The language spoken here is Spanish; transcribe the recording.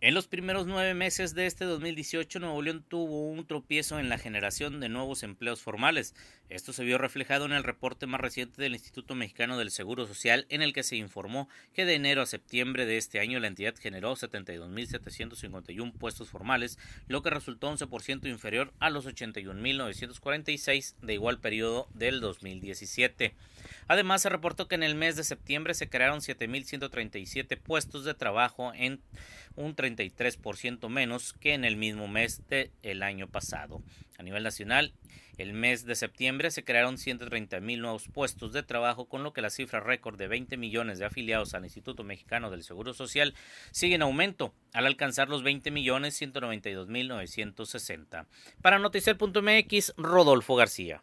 En los primeros nueve meses de este 2018, Nuevo León tuvo un tropiezo en la generación de nuevos empleos formales. Esto se vio reflejado en el reporte más reciente del Instituto Mexicano del Seguro Social, en el que se informó que de enero a septiembre de este año la entidad generó 72.751 puestos formales, lo que resultó 11% inferior a los 81.946 de igual periodo del 2017. Además, se reportó que en el mes de septiembre se crearon 7.137 puestos de trabajo en un 33% menos que en el mismo mes del año pasado. A nivel nacional, el mes de septiembre se crearon 130 mil nuevos puestos de trabajo, con lo que la cifra récord de 20 millones de afiliados al Instituto Mexicano del Seguro Social sigue en aumento, al alcanzar los 20 millones 192 mil 960. Para Noticier.mx, Rodolfo García.